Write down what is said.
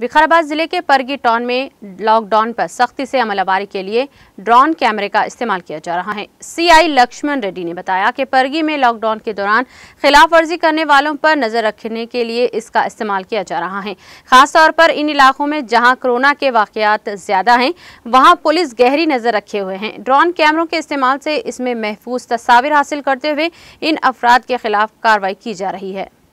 विकाराबाद ज़िले के परगी टाउन में लॉकडाउन पर सख्ती से अमलावारी के लिए ड्रोन कैमरे का इस्तेमाल किया जा रहा है सीआई लक्ष्मण रेड्डी ने बताया कि परगी में लॉकडाउन के दौरान खिलाफ वर्जी करने वालों पर नज़र रखने के लिए इसका इस्तेमाल किया जा रहा है खासतौर पर इन इलाकों में जहाँ कोरोना के वाकत ज़्यादा हैं वहाँ पुलिस गहरी नज़र रखे हुए हैं ड्रोन कैमरों के इस्तेमाल से इसमें महफूज तस्वीर हासिल करते हुए इन अफराद के खिलाफ कार्रवाई की जा रही है